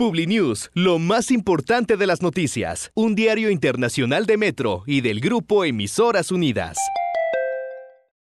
PubliNews, lo más importante de las noticias, un diario internacional de Metro y del grupo Emisoras Unidas.